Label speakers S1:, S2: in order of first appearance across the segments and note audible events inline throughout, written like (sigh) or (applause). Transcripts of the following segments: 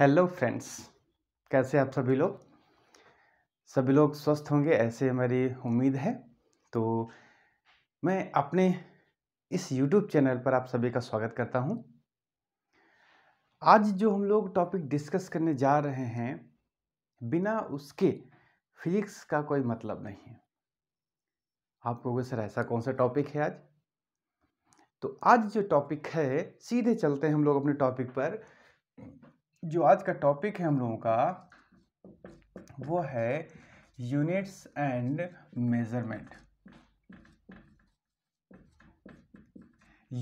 S1: hello friends कैसे आप सभी लोग सभी लोग स्वस्थ होंगे ऐसे हमारी उम्मीद है तो मैं अपने इस यूट्यूब चैनल पर आप सभी का स्वागत करता हूं आज जो हम लोग टॉपिक डिस्कस करने जा रहे हैं बिना उसके फिजिक्स का कोई मतलब नहीं है आप लोगों सर ऐसा कौन सा टॉपिक है आज तो आज जो टॉपिक है सीधे चलते हैं हम लोग अपने टॉपिक पर जो आज का टॉपिक है हम लोगों का वो है units and measurement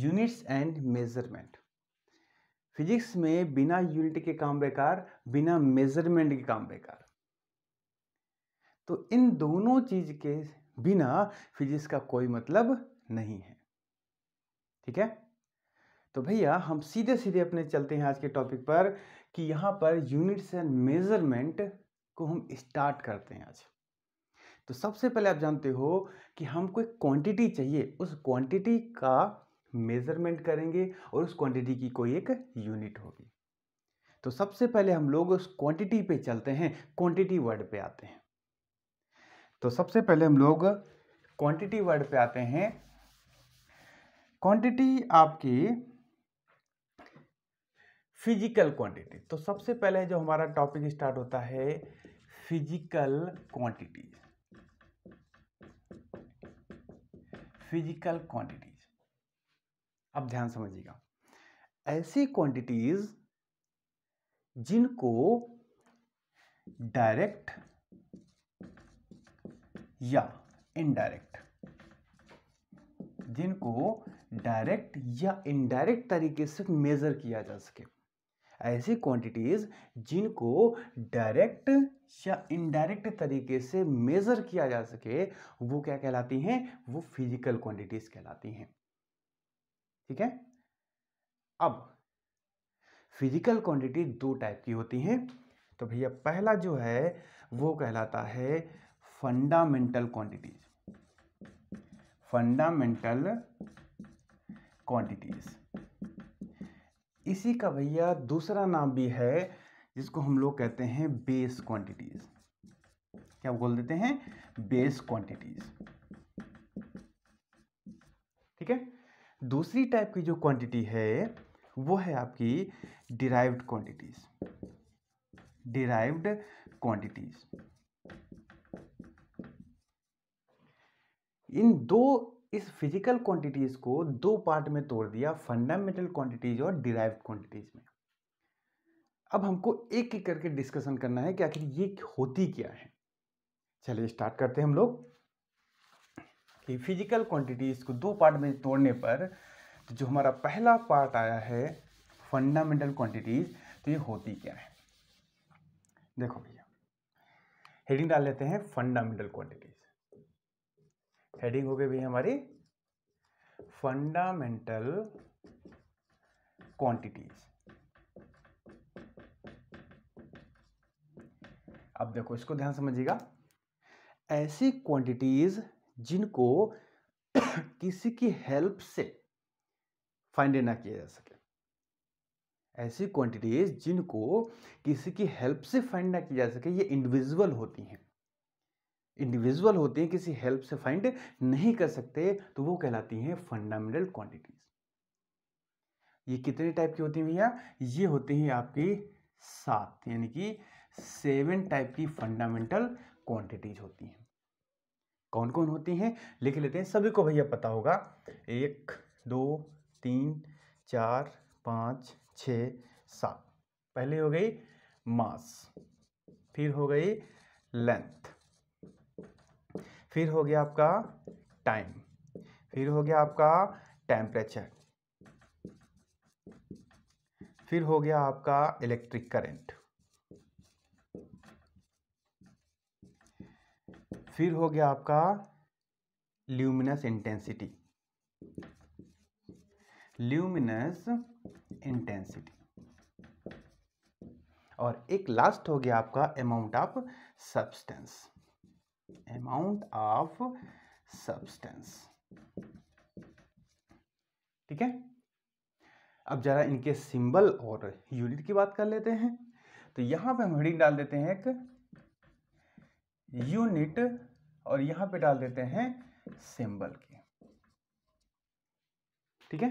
S1: units and measurement physics में बिना यूनिट के काम बेकार बिना मेजरमेंट के काम बेकार तो इन दोनों चीज के बिना फिजिक्स का कोई मतलब नहीं है ठीक है तो भैया हम सीधे सीधे अपने चलते हैं आज के टॉपिक पर कि यहाँ पर यूनिट्स एंड मेज़रमेंट को हम स्टार्ट करते हैं आज तो सबसे पहले आप जानते हो कि हमको एक क्वांटिटी चाहिए उस क्वांटिटी का मेज़रमेंट करेंगे और उस क्वांटिटी की कोई एक यूनिट होगी तो सबसे पहले हम लोग उस क्वांटिटी पे चलते हैं क्वांटिटी वर्ड पे आते हैं तो सबसे पहले हम लोग क्वांटिटी वर्ड पे आते हैं क्वांटिटी आपकी फिजिकल क्वांटिटी तो सबसे पहले जो हमारा टॉपिक स्टार्ट होता है फिजिकल क्वांटिटीज फिजिकल क्वांटिटीज अब ध्यान समझिएगा ऐसी क्वांटिटीज जिनको डायरेक्ट या इनडायरेक्ट जिनको डायरेक्ट या इनडायरेक्ट तरीके से मेजर किया जा सके ऐसी क्वांटिटीज़ जिनको डायरेक्ट या इनडायरेक्ट तरीके से मेज़र किया जा सके वो क्या कहलाती हैं वो फिजिकल क्वांटिटीज़ कहलाती हैं ठीक है अब फिजिकल क्वांटिटी दो टाइप की होती हैं तो भैया पहला जो है वो कहलाता है फंडामेंटल क्वांटिटीज फंडामेंटल क्वांटिटीज़ इसी का भैया दूसरा नाम भी है जिसको हम लोग कहते हैं बेस क्वांटिटीज क्या बोल देते हैं बेस क्वांटिटीज ठीक है दूसरी टाइप की जो क्वांटिटी है वो है आपकी डिराइव्ड क्वांटिटीज डिराइव्ड क्वांटिटीज इन दो इस फिजिकल क्वांटिटीज़ को दो पार्ट में तोड़ दिया फंडामेंटल क्वांटिटीज और डिराइव्ड क्वांटिटीज में अब हमको एक एक करके डिस्कशन करना है कि आखिर ये होती क्या है चलिए स्टार्ट करते हैं हम लोग कि फिजिकल क्वांटिटीज़ को दो पार्ट में तोड़ने पर तो जो हमारा पहला पार्ट आया है फंडामेंटल क्वांटिटीज़ तो ये होती क्या है देखो भैया हेडिंग डाल लेते हैं फंडामेंटल क्वांटिटीज़ हेडिंग हो गई भैया हमारी फंडामेंटल क्वांटिटीज अब देखो इसको ध्यान समझिएगा ऐसी क्वांटिटीज जिनको (coughs) किसी की हेल्प से फाइंड ना किया जा सके ऐसी क्वांटिटीज जिनको किसी की हेल्प से फाइंड ना किया जा सके ये इंडिविजुअल होती हैं इंडिविजुअल होती हैं किसी हेल्प से फाइंड नहीं कर सकते तो वो कहलाती हैं फंडामेंटल क्वांटिटीज ये कितने टाइप की होती हैं भैया ये होती हैं आपकी सात यानी कि सेवन टाइप की फंडामेंटल क्वांटिटीज होती हैं कौन कौन होती हैं लिख लेते हैं सभी को भैया पता होगा एक दो तीन चार पाँच छ सात पहले हो गई मास फिर हो गई लेंथ फिर हो गया आपका टाइम फिर हो गया आपका टेम्परेचर फिर हो गया आपका इलेक्ट्रिक करंट फिर हो गया आपका ल्यूमिनस इंटेंसिटी ल्यूमिनस इंटेंसिटी और एक लास्ट हो गया आपका amount of substance amount of substance ठीक है अब जरा इनके सिंबल और यूनिट की बात कर लेते हैं तो यहां पे हम हेडिंग डाल देते हैं एक यूनिट और यहां पे डाल देते हैं सिंबल की ठीक है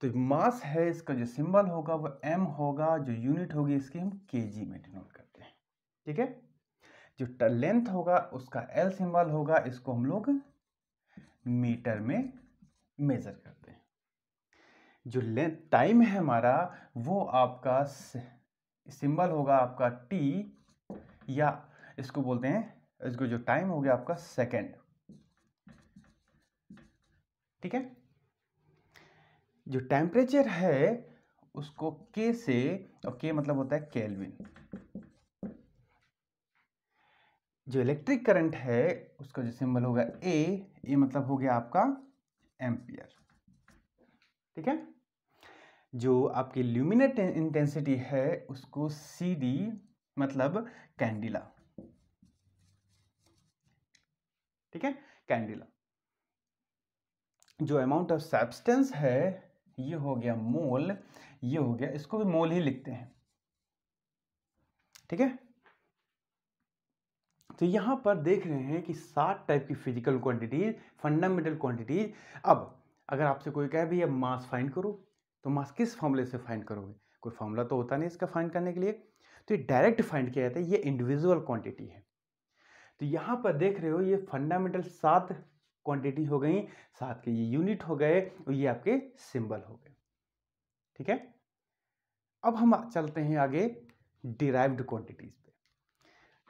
S1: तो मास है इसका जो सिंबल होगा वो एम होगा जो यूनिट होगी इसकी हम केजी में डिनोट करते हैं ठीक है जो लेंथ होगा उसका एल सिंबल होगा इसको हम लोग मीटर में मेज़र करते हैं जो लेंथ टाइम है हमारा वो आपका सिंबल होगा आपका टी या इसको बोलते हैं इसको जो टाइम हो गया आपका सेकेंड ठीक है जो टेम्परेचर है उसको के से और के मतलब होता है केल्विन जो इलेक्ट्रिक करंट है उसका जो सिंबल होगा ए ये मतलब हो गया आपका एम्पियर ठीक है जो आपकी ल्यूमिनेट इंटेंसिटी है उसको सी डी मतलब कैंडिला ठीक है कैंडिला जो अमाउंट ऑफ सब्सटेंस है ये हो गया मोल ये हो गया इसको भी मोल ही लिखते हैं ठीक है तो यहाँ पर देख रहे हैं कि सात टाइप की फिजिकल क्वांटिटीज फंडामेंटल क्वांटिटीज अब अगर आपसे कोई कहे भैया मास फाइंड करो तो मास किस फॉर्मूले से फाइंड करोगे कोई फॉर्मूला तो होता नहीं इसका फाइंड करने के लिए तो ये डायरेक्ट फाइंड किया जाता है ये इंडिविजुअल क्वांटिटी है तो यहाँ पर देख रहे हो ये फंडामेंटल सात क्वांटिटी हो गई सात के ये यूनिट हो गए और ये आपके सिंबल हो गए ठीक है अब हम चलते हैं आगे डिराइव्ड क्वांटिटीज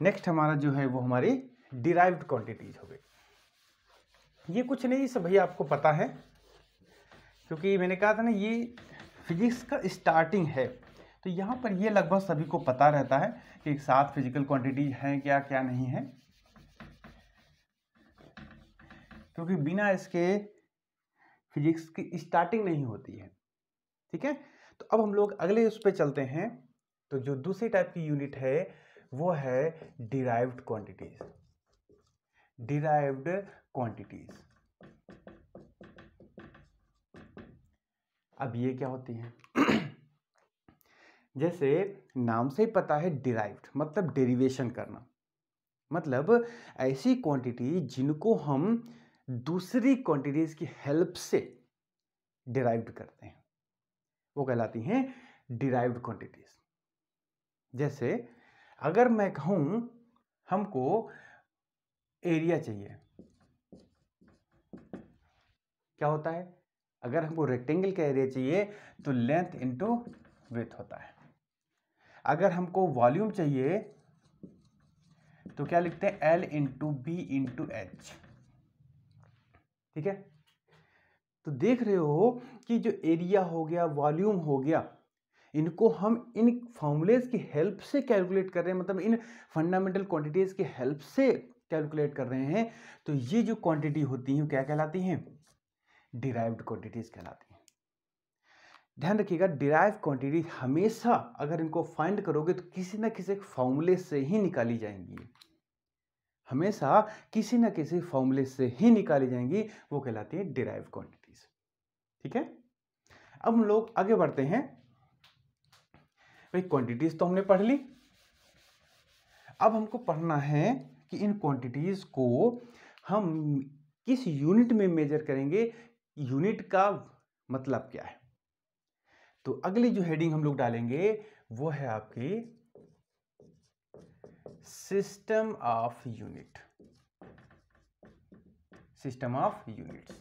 S1: नेक्स्ट हमारा जो है वो हमारी डिराइव्ड क्वांटिटीज हो गई ये कुछ नहीं सब भैया आपको पता है क्योंकि मैंने कहा था ना ये फिजिक्स का स्टार्टिंग है तो यहाँ पर ये लगभग सभी को पता रहता है कि सात फिजिकल क्वांटिटीज हैं क्या क्या नहीं है क्योंकि बिना इसके फिजिक्स की स्टार्टिंग नहीं होती है ठीक है तो अब हम लोग अगले उस पर चलते हैं तो जो दूसरी टाइप की यूनिट है वो है डिराइव्ड क्वांटिटीज डिराइव्ड क्वांटिटीज अब ये क्या होती हैं जैसे नाम से ही पता है डिराइव्ड मतलब डेरिवेशन करना मतलब ऐसी क्वांटिटी जिनको हम दूसरी क्वांटिटीज की हेल्प से डिराइव्ड करते हैं वो कहलाती हैं डिराइव्ड क्वांटिटीज जैसे अगर मैं कहूं हमको एरिया चाहिए क्या होता है अगर हमको रेक्टेंगल का एरिया चाहिए तो लेंथ इंटू विथ होता है अगर हमको वॉल्यूम चाहिए तो क्या लिखते हैं L into B into H ठीक है तो देख रहे हो कि जो एरिया हो गया वॉल्यूम हो गया इनको हम इन फॉर्मूलेज की हेल्प से कैलकुलेट कर रहे हैं मतलब इन फंडामेंटल क्वांटिटीज़ की हेल्प से कैलकुलेट कर रहे हैं तो ये जो क्वांटिटी होती है क्या कहलाती हैं डिराइव्ड क्वांटिटीज़ कहलाती हैं ध्यान रखिएगा डिराइव क्वांटिटी हमेशा अगर इनको फाइंड करोगे तो किसी ना किसी फॉर्मूले से ही निकाली जाएंगी हमेशा किसी ना किसी फॉर्मूले से ही निकाली जाएंगी वो कहलाती है डिराइव क्वांटिटीज ठीक है अब हम लोग आगे बढ़ते हैं भाई तो क्वांटिटीज तो हमने पढ़ ली अब हमको पढ़ना है कि इन क्वांटिटीज को हम किस यूनिट में मेजर करेंगे यूनिट का मतलब क्या है तो अगली जो हेडिंग हम लोग डालेंगे वो है आपकी system of unit system of units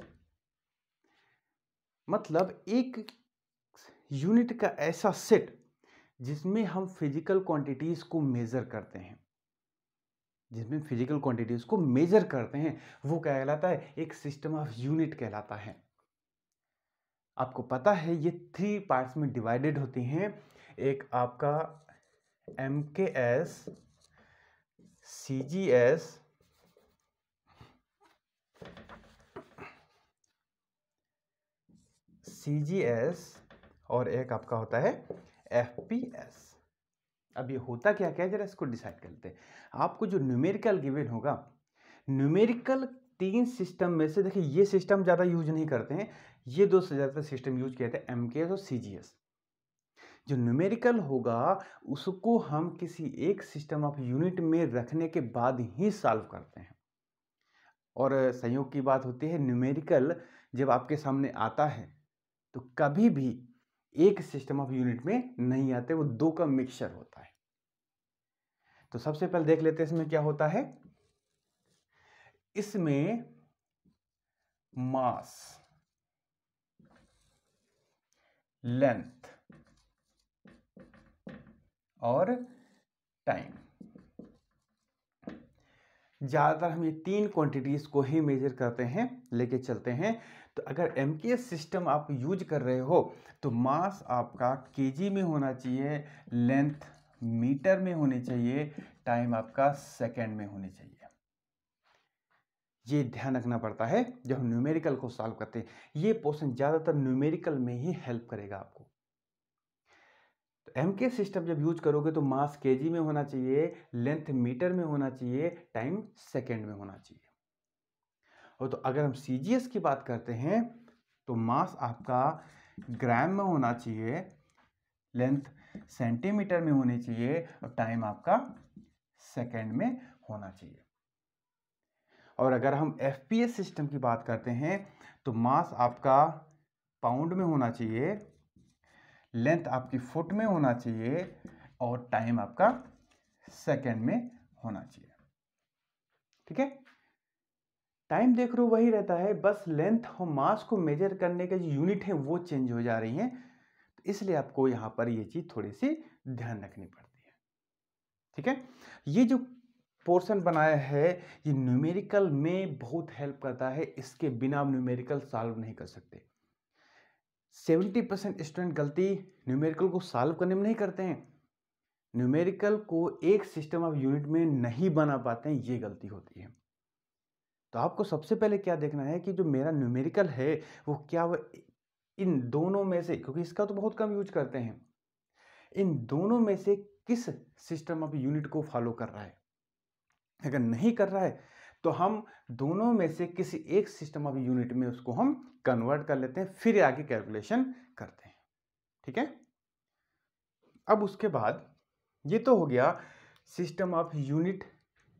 S1: मतलब एक यूनिट का ऐसा सेट जिसमें हम फिजिकल क्वांटिटीज़ को मेज़र करते हैं जिसमें फिजिकल क्वांटिटीज़ को मेज़र करते हैं वो क्या कहलाता है एक सिस्टम ऑफ यूनिट कहलाता है आपको पता है ये थ्री पार्ट्स में डिवाइडेड होती हैं एक आपका M K S C G S C G S और एक आपका होता है एफ पी एस अब ये होता क्या क्या जरा इसको डिसाइड करते हैं आपको जो न्यूमेरिकल गिवन होगा न्यूमेरिकल तीन सिस्टम में से देखिए ये सिस्टम ज़्यादा यूज नहीं करते हैं ये दो से ज़्यादा सिस्टम यूज किया जाता है एम के एस और सी जी एस जो न्यूमेरिकल होगा उसको हम किसी एक सिस्टम ऑफ यूनिट में रखने के बाद ही सॉल्व करते हैं और संयोग की बात होती है न्यूमेरिकल जब आपके सामने आता है तो कभी भी एक सिस्टम ऑफ यूनिट में नहीं आते वो दो का मिक्सचर होता है तो सबसे पहले देख लेते हैं इसमें क्या होता है इसमें मास लेंथ और टाइम ज़्यादातर हम ये तीन क्वांटिटीज़ को ही मेजर करते हैं लेके चलते हैं तो अगर एम सिस्टम आप यूज कर रहे हो तो मास आपका के में होना चाहिए लेंथ मीटर में होनी चाहिए टाइम आपका सेकेंड में होनी चाहिए ये ध्यान रखना पड़ता है जब हम न्यूमेरिकल को सॉल्व करते हैं ये पोर्सन ज़्यादातर न्यूमेरिकल में ही हेल्प करेगा आपको तो एम के सिस्टम जब यूज करोगे तो मास केजी में होना चाहिए लेंथ मीटर में होना चाहिए टाइम सेकेंड में होना चाहिए और तो अगर हम सी की बात करते हैं तो मास आपका ग्राम में होना चाहिए लेंथ सेंटीमीटर में होनी चाहिए और टाइम आपका सेकेंड में होना चाहिए और अगर हम एफ सिस्टम की बात करते हैं तो मास आपका पाउंड में होना चाहिए लेंथ आपकी फुट में होना चाहिए और टाइम आपका सेकेंड में होना चाहिए ठीक है टाइम देख रहे हो वही रहता है बस लेंथ और मास को मेजर करने के जो यूनिट हैं वो चेंज हो जा रही हैं तो इसलिए आपको यहाँ पर ये चीज़ थोड़ी सी ध्यान रखनी पड़ती है ठीक है ये जो पोर्शन बनाया है ये न्यूमेरिकल में बहुत हेल्प करता है इसके बिना आप न्यूमेरिकल सॉल्व नहीं कर सकते सेवेंटी परसेंट स्टूडेंट गलती न्यूमेरिकल को सॉल्व करने में नहीं करते हैं न्यूमेरिकल को एक सिस्टम ऑफ यूनिट में नहीं बना पाते हैं ये गलती होती है तो आपको सबसे पहले क्या देखना है कि जो मेरा न्यूमेरिकल है वो क्या वह इन दोनों में से क्योंकि इसका तो बहुत कम यूज करते हैं इन दोनों में से किस सिस्टम ऑफ यूनिट को फॉलो कर रहा है अगर नहीं कर रहा है तो हम दोनों में से किसी एक सिस्टम ऑफ यूनिट में उसको हम कन्वर्ट कर लेते हैं फिर आगे कैलकुलेशन करते हैं ठीक है अब उसके बाद ये तो हो गया सिस्टम ऑफ यूनिट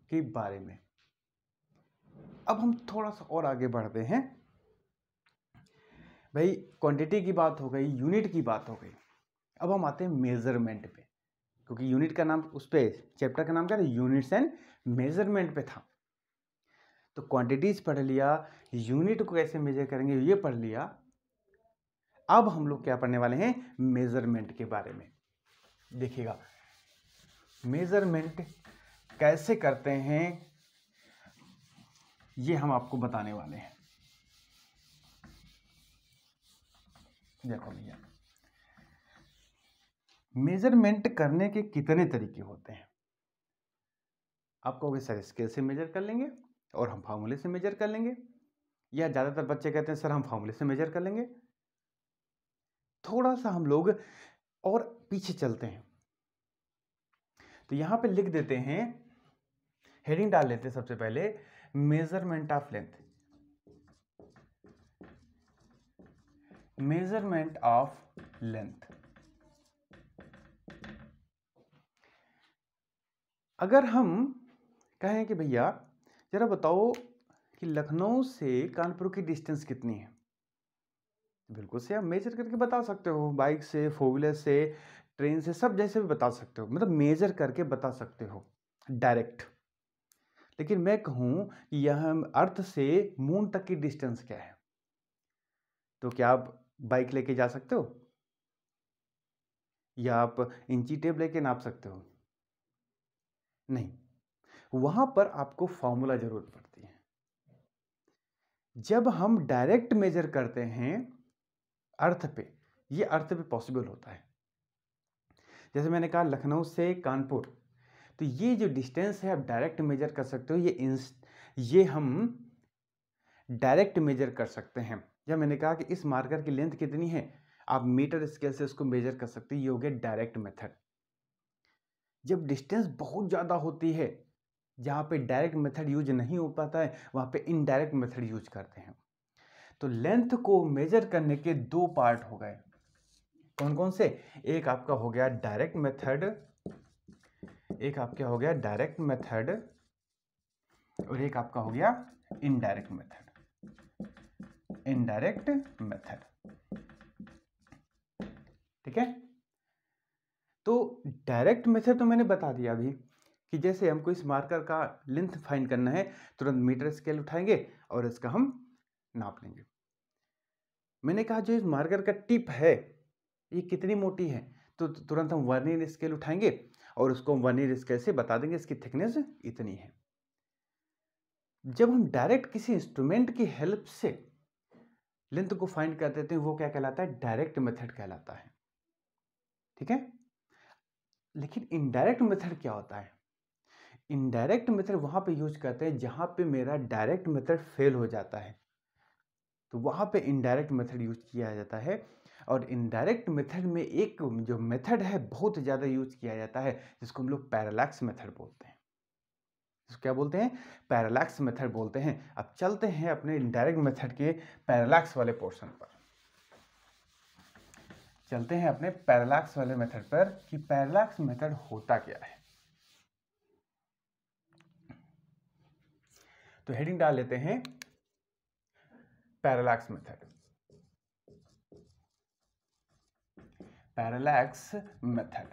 S1: के बारे में अब हम थोड़ा सा और आगे बढ़ते हैं भाई क्वांटिटी की बात हो गई यूनिट की बात हो गई अब हम आते हैं मेज़रमेंट पे क्योंकि यूनिट का नाम उस पर चैप्टर का नाम क्या था यूनिट्स एंड मेज़रमेंट पे था तो क्वांटिटीज़ पढ़ लिया यूनिट को कैसे मेजर करेंगे ये पढ़ लिया अब हम लोग क्या पढ़ने वाले हैं मेज़रमेंट के बारे में देखिएगा मेज़रमेंट कैसे करते हैं ये हम आपको बताने वाले हैं देखो भैया मेजरमेंट करने के कितने तरीके होते हैं आप कहोगे सर स्केल से मेजर कर लेंगे और हम फार्मूले से मेजर कर लेंगे या ज़्यादातर बच्चे कहते हैं सर हम फार्मूले से मेजर कर लेंगे थोड़ा सा हम लोग और पीछे चलते हैं तो यहाँ पे लिख देते हैं हेडिंग डाल लेते हैं सबसे पहले measurement of length measurement of length अगर हम कहें कि भैया जरा बताओ कि लखनऊ से कानपुर की डिस्टेंस कितनी है बिल्कुल से आप मेजर करके बता सकते हो बाइक से फोर व्हीलर से ट्रेन से सब जैसे भी बता सकते हो मतलब मेजर करके बता सकते हो डायरेक्ट लेकिन मैं कहूँ कि यह अर्थ से मून तक की डिस्टेंस क्या है तो क्या आप बाइक लेके जा सकते हो या आप इंची टेप लेके नाप सकते हो नहीं वहां पर आपको फॉर्मूला ज़रूरत पड़ती है जब हम डायरेक्ट मेजर करते हैं अर्थ पे ये अर्थ पे पॉसिबल होता है जैसे मैंने कहा लखनऊ से कानपुर तो ये जो डिस्टेंस है आप डायरेक्ट मेजर कर सकते हो ये इंस ये हम डायरेक्ट मेजर कर सकते हैं या मैंने कहा कि इस मार्कर की लेंथ कितनी है आप मीटर स्केल से उसको मेजर कर सकते हो ये हो गया डायरेक्ट मेथड जब डिस्टेंस बहुत ज़्यादा होती है जहाँ पे डायरेक्ट मेथड यूज नहीं हो पाता है वहाँ पे इनडायरेक्ट मेथड यूज करते हैं तो लेंथ को मेजर करने के दो पार्ट हो गए कौन कौन से एक आपका हो गया डायरेक्ट मेथड एक आपका हो गया डायरेक्ट मेथड और एक आपका हो गया इनडायरेक्ट मेथड इनडायरेक्ट मेथड ठीक है तो डायरेक्ट मेथड तो मैंने बता दिया अभी कि जैसे हमको इस मार्कर का लेंथ फाइंड करना है तुरंत मीटर स्केल उठाएंगे और इसका हम नाप लेंगे मैंने कहा जो इस मार्कर का टिप है ये कितनी मोटी है तो तुरंत हम वर्निंग स्केल उठाएंगे और उसको वन ईयर स्केल से बता देंगे इसकी थिकनेस इतनी है जब हम डायरेक्ट किसी इंस्ट्रूमेंट की हेल्प से लेंथ को फाइंड कर देते हैं वो क्या कहलाता है डायरेक्ट मेथड कहलाता है ठीक है लेकिन इनडायरेक्ट मेथड क्या होता है इनडायरेक्ट मेथड वहां पे यूज करते हैं जहां पे मेरा डायरेक्ट मेथड फेल हो जाता है तो वहां पे इनडायरेक्ट मेथड यूज किया जाता है और इनडायरेक्ट मेथड में एक जो मेथड है बहुत ज़्यादा यूज किया जाता है जिसको हम लोग पैरालैक्स मेथड बोलते हैं इसको क्या बोलते हैं पैरालैक्स मेथड बोलते हैं अब चलते हैं अपने इनडायरेक्ट मेथड के पैरालैक्स वाले पोर्शन पर चलते हैं अपने पैरालैक्स वाले मेथड पर कि पैरालैक्स मेथड होता क्या है तो हेडिंग डाल लेते हैं पैरालैक्स मेथड पैरलैक्स मेथड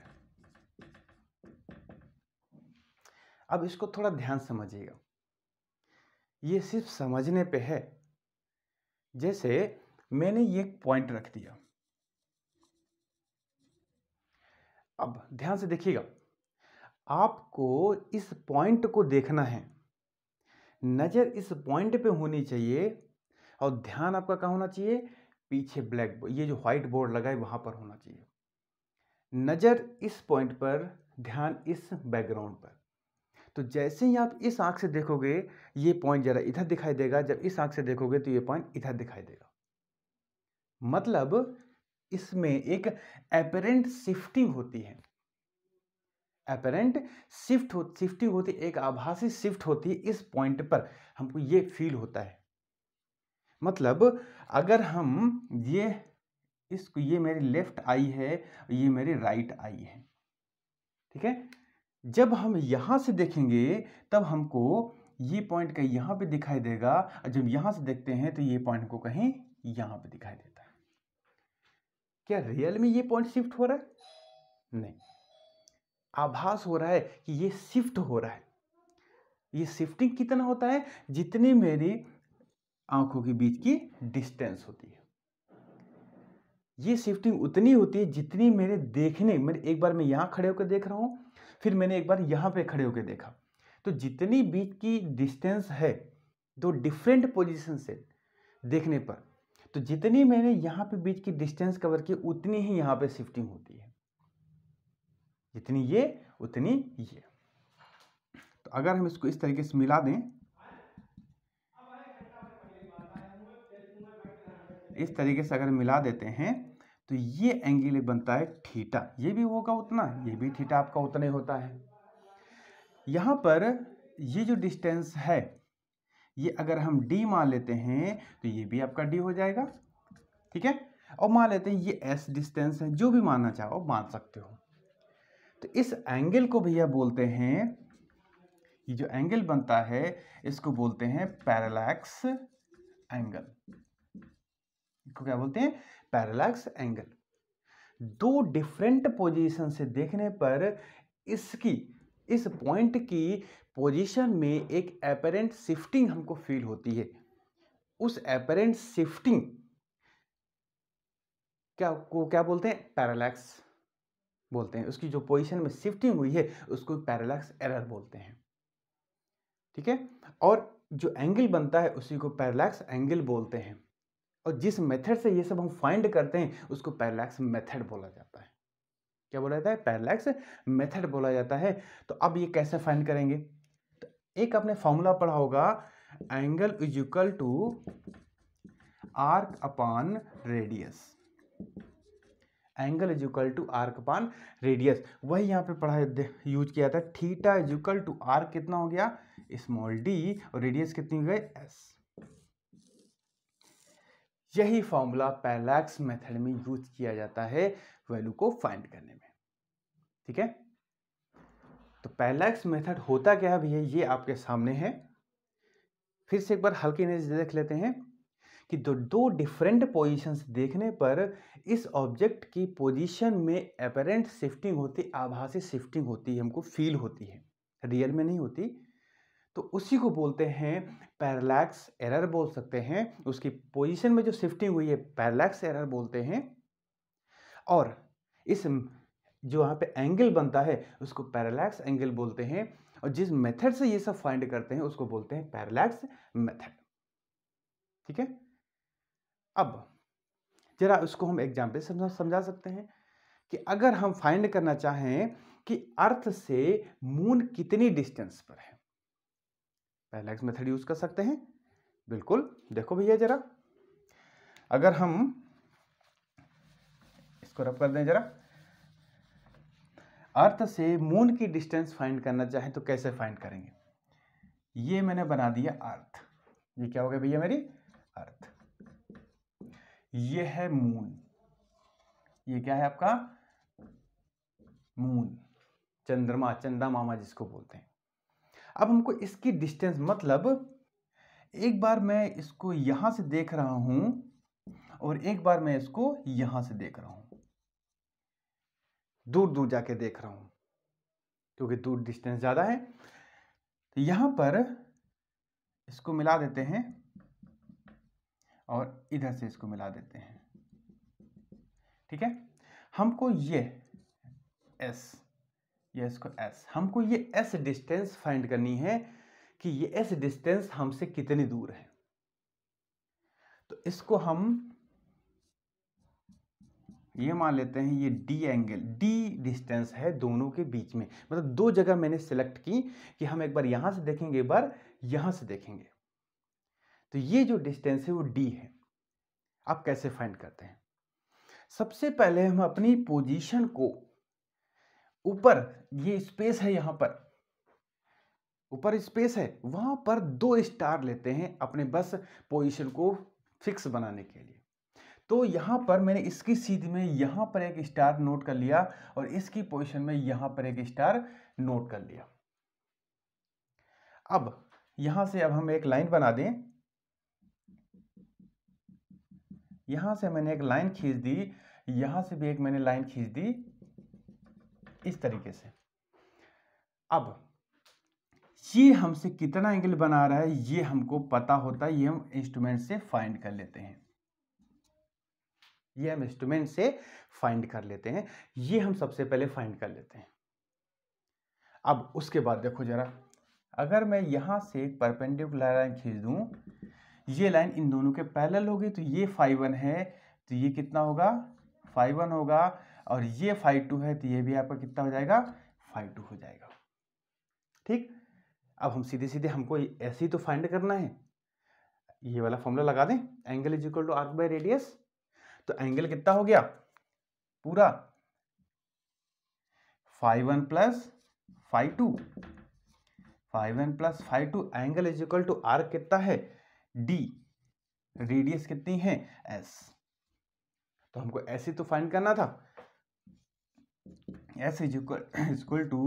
S1: अब इसको थोड़ा ध्यान समझिएगा ये सिर्फ समझने पे है जैसे मैंने ये पॉइंट रख दिया अब ध्यान से देखिएगा आपको इस पॉइंट को देखना है नज़र इस पॉइंट पे होनी चाहिए और ध्यान आपका कहाँ होना चाहिए पीछे ब्लैक ये जो व्हाइट बोर्ड लगा है वहां पर होना चाहिए नज़र इस पॉइंट पर ध्यान इस बैकग्राउंड पर तो जैसे ही आप इस आंख से देखोगे ये पॉइंट ज़रा इधर दिखाई देगा जब इस आंख से देखोगे तो ये पॉइंट इधर दिखाई देगा मतलब इसमें एक अपेरेंट शिफ्टिंग होती है अपेरेंट शिफ्ट हो शिफ्टिंग होती है एक आभासी शिफ्ट होती है इस पॉइंट पर हमको ये फील होता है मतलब अगर हम ये इसको ये मेरी लेफ्ट आई है ये मेरी राइट आई है ठीक है जब हम यहाँ से देखेंगे तब हमको ये पॉइंट कहीं यहाँ पे दिखाई देगा और जब यहाँ से देखते हैं तो ये पॉइंट को कहीं यहाँ पे दिखाई देता है क्या रियल में ये पॉइंट शिफ्ट हो रहा है नहीं आभास हो रहा है कि ये शिफ्ट हो रहा है ये शिफ्टिंग कितना होता है जितनी मेरी आंखों के बीच की डिस्टेंस होती है ये शिफ्टिंग उतनी होती है जितनी मेरे देखने मेरे एक बार मैं यहाँ खड़े होकर देख रहा हूँ फिर मैंने एक बार यहाँ पे खड़े होकर देखा तो जितनी बीच की डिस्टेंस है दो डिफरेंट पोजीशन से देखने पर तो जितनी मैंने यहाँ पे बीच की डिस्टेंस कवर की उतनी ही यहाँ पे शिफ्टिंग होती है जितनी ये उतनी ये तो अगर हम इसको इस तरीके से मिला दें इस तरीके से अगर मिला देते हैं तो ये एंगल बनता है थीटा ये भी होगा उतना ये भी थीटा आपका उतना ही होता है यहाँ पर ये जो डिस्टेंस है ये अगर हम डी मान लेते हैं तो ये भी आपका डी हो जाएगा ठीक है और मान लेते हैं ये एस डिस्टेंस है जो भी मानना चाहो मान सकते हो तो इस एंगल को भैया बोलते हैं ये जो एंगल बनता है इसको बोलते हैं पैरालैक्स एंगल इसको क्या बोलते हैं पैरलैक्स एंगल दो डिफरेंट पोजीशन से देखने पर इसकी इस पॉइंट की पोजीशन में एक एपरेंट शिफ्टिंग हमको फील होती है उस एपरेंट शिफ्टिंग क्या को क्या बोलते हैं पैरालैक्स बोलते हैं उसकी जो पोजीशन में शिफ्टिंग हुई है उसको पैरालैक्स एरर बोलते हैं ठीक है और जो एंगल बनता है उसी को पैरालैक्स एंगल बोलते हैं और जिस मेथड से ये सब हम फाइंड करते हैं उसको पैरलैक्स मेथड बोला जाता है क्या बोला जाता है पैरलैक्स मेथड बोला जाता है तो अब ये कैसे फाइंड करेंगे तो एक आपने फॉर्मूला पढ़ा होगा angle is equal to arc upon radius angle is equal to arc upon radius वही यहाँ पे पढ़ा यूज किया था theta is equal to arc कितना हो गया स्मॉल डी और रेडियस कितनी हो गई एस यही फॉर्मूला पैलैक्स मेथड में यूज किया जाता है वैल्यू को फाइंड करने में ठीक है तो पैलैक्स मेथड होता क्या है भैया ये आपके सामने है फिर से एक बार हल्की नजर देख लेते हैं कि दो दो डिफरेंट पोजीशंस देखने पर इस ऑब्जेक्ट की पोजीशन में अपेरेंट शिफ्टिंग होती आभासी शिफ्टिंग होती है हमको फील होती है रियल में नहीं होती तो उसी को बोलते हैं पैरलैक्स एरर बोल सकते हैं उसकी पोजीशन में जो शिफ्टिंग हुई है पैरलैक्स एरर बोलते हैं और इस जो यहाँ पे एंगल बनता है उसको पैरलैक्स एंगल बोलते हैं और जिस मेथड से ये सब फाइंड करते हैं उसको बोलते हैं पैरलैक्स मेथड ठीक है अब जरा उसको हम एग्जाम्पल समझा समझा सकते हैं कि अगर हम फाइंड करना चाहें कि अर्थ से मून कितनी डिस्टेंस पर है पैरलैक्स मेथड यूज़ कर सकते हैं बिल्कुल देखो भैया ज़रा अगर हम इसको रब कर दें ज़रा अर्थ से मून की डिस्टेंस फाइंड करना चाहें तो कैसे फाइंड करेंगे ये मैंने बना दिया अर्थ ये क्या हो गया भैया मेरी अर्थ ये है मून ये क्या है आपका मून चंद्रमा चंदा मामा जिसको बोलते हैं अब हमको इसकी डिस्टेंस मतलब एक बार मैं इसको यहां से देख रहा हूं और एक बार मैं इसको यहां से देख रहा हूं दूर दूर जाके देख रहा हूं क्योंकि दूर डिस्टेंस ज़्यादा है तो यहां पर इसको मिला देते हैं और इधर से इसको मिला देते हैं ठीक है हमको ये एस ये इसको एस हमको ये एस डिस्टेंस फाइंड करनी है कि ये एस डिस्टेंस हमसे कितनी दूर है तो इसको हम ये मान लेते हैं ये डी एंगल डी डिस्टेंस है दोनों के बीच में मतलब दो जगह मैंने सेलेक्ट की कि हम एक बार यहां से देखेंगे एक बार यहां से देखेंगे तो ये जो डिस्टेंस है वो डी है आप कैसे फाइंड करते हैं सबसे पहले हम अपनी पोजीशन को ऊपर ये स्पेस है यहां पर ऊपर स्पेस है वहां पर दो स्टार लेते हैं अपने बस पोजीशन को फिक्स बनाने के लिए तो यहां पर मैंने इसकी सीध में यहां पर एक स्टार नोट कर लिया और इसकी पोजीशन में यहां पर एक स्टार नोट कर लिया अब यहां से अब हम एक लाइन बना दें यहां से मैंने एक लाइन खींच दी यहां से भी एक मैंने लाइन खींच दी इस तरीके से अब ये हमसे कितना एंगल बना रहा है ये हमको पता होता है ये हम इंस्ट्रूमेंट से फाइंड कर लेते हैं ये हम इंस्ट्रूमेंट से फाइंड कर लेते हैं ये हम सबसे पहले फाइंड कर लेते हैं अब उसके बाद देखो जरा अगर मैं यहां से परपेंडिकुलर लाइन खींच दू ये लाइन इन दोनों के पैरेलल होगी तो ये फाइव वन है तो ये कितना होगा फाइव वन होगा और ये फाइव टू है तो ये भी आपका कितना हो जाएगा फाइव टू हो जाएगा ठीक अब हम सीधे सीधे हमको ऐसे तो फाइंड करना है ये वाला फॉर्मूला लगा दें angle is equal to arc by radius तो एंगल कितना हो गया पूरा five one plus five two five one plus five two angle is equal to arc कितना है डी रेडियस कितनी है एस तो हमको ऐसे तो फाइंड करना था S is equal equal to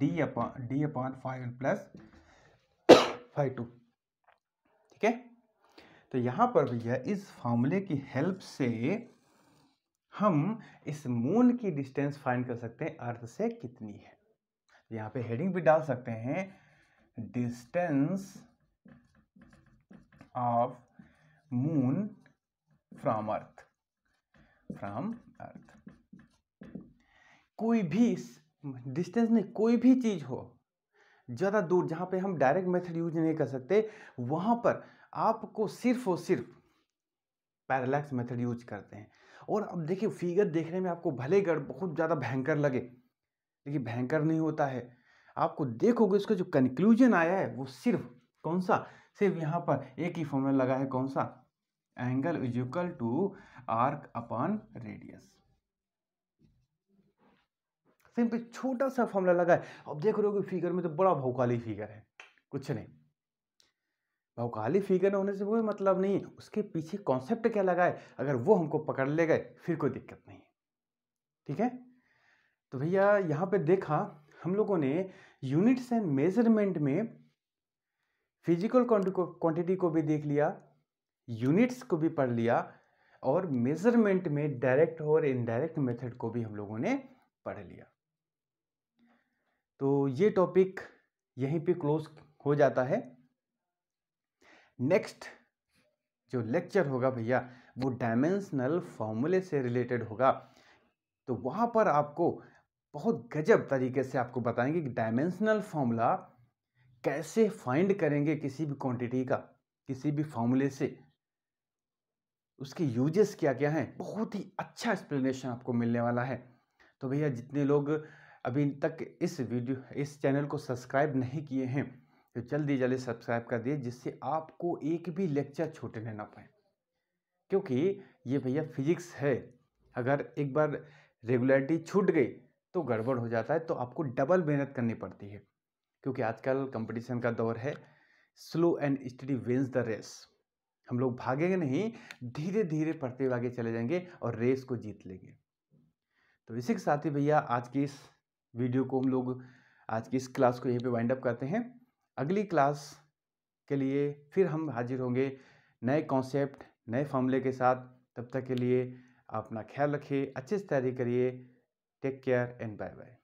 S1: D upon D upon five plus five two ठीक है तो यहाँ पर भैया इस फॉर्मूले की हेल्प से हम इस मून की डिस्टेंस फाइंड कर सकते हैं अर्थ से कितनी है यहाँ पे हेडिंग भी डाल सकते हैं distance of moon from earth from earth कोई भी डिस्टेंस नहीं कोई भी चीज़ हो ज़्यादा दूर जहाँ पे हम डायरेक्ट मेथड यूज नहीं कर सकते वहाँ पर आपको सिर्फ और सिर्फ पैरालैक्स मेथड यूज करते हैं और अब देखिए फिगर देखने में आपको भले गढ़ बहुत ज़्यादा भयंकर लगे लेकिन भयंकर नहीं होता है आपको देखोगे उसका जो कंक्लूजन आया है वो सिर्फ कौन सा सिर्फ यहाँ पर एक ही फॉर्मूला लगा है कौन सा angle is equal to arc upon radius simple छोटा सा फॉर्मूला लगाए अब देख रहे हो कि फिगर में तो बड़ा भौकाली फिगर है कुछ नहीं भौकाली फिगर होने से कोई मतलब नहीं उसके पीछे कॉन्सेप्ट क्या लगाए अगर वो हमको पकड़ ले गए फिर कोई दिक्कत नहीं ठीक है तो भैया यहाँ पे देखा हम लोगों ने यूनिट्स एंड मेजरमेंट में फिजिकल क्वांटिटी को भी देख लिया यूनिट्स को भी पढ़ लिया और मेजरमेंट में डायरेक्ट और इनडायरेक्ट मेथड को भी हम लोगों ने पढ़ लिया तो ये टॉपिक यहीं पे क्लोज हो जाता है नेक्स्ट जो लेक्चर होगा भैया वो डायमेंशनल फॉर्मूले से रिलेटेड होगा तो वहाँ पर आपको बहुत गजब तरीके से आपको बताएंगे कि डायमेंशनल फॉर्मूला कैसे फाइंड करेंगे किसी भी क्वांटिटी का किसी भी फॉर्मूले से उसके यूजेस क्या क्या हैं बहुत ही अच्छा एक्सप्लेनेशन आपको मिलने वाला है तो भैया जितने लोग अभी तक इस वीडियो इस चैनल को सब्सक्राइब नहीं किए हैं तो जल्दी जल्दी सब्सक्राइब कर दिए जिससे आपको एक भी लेक्चर छूटने ना पाए क्योंकि ये भैया फिजिक्स है अगर एक बार रेगुलरिटी छूट गई तो गड़बड़ हो जाता है तो आपको डबल मेहनत करनी पड़ती है क्योंकि आजकल कंपटीशन का दौर है slow and steady wins the race हम लोग भागेंगे नहीं धीरे धीरे पढ़ते हुए आगे चले जाएंगे और रेस को जीत लेंगे तो इसी के साथ ही भैया आज की इस वीडियो को हम लोग आज की इस क्लास को यहीं पे वाइंड अप करते हैं अगली क्लास के लिए फिर हम हाजिर होंगे नए कॉन्सेप्ट नए फॉर्मूले के साथ तब तक के लिए अपना ख्याल रखिए अच्छे से तैयारी करिए take care and bye bye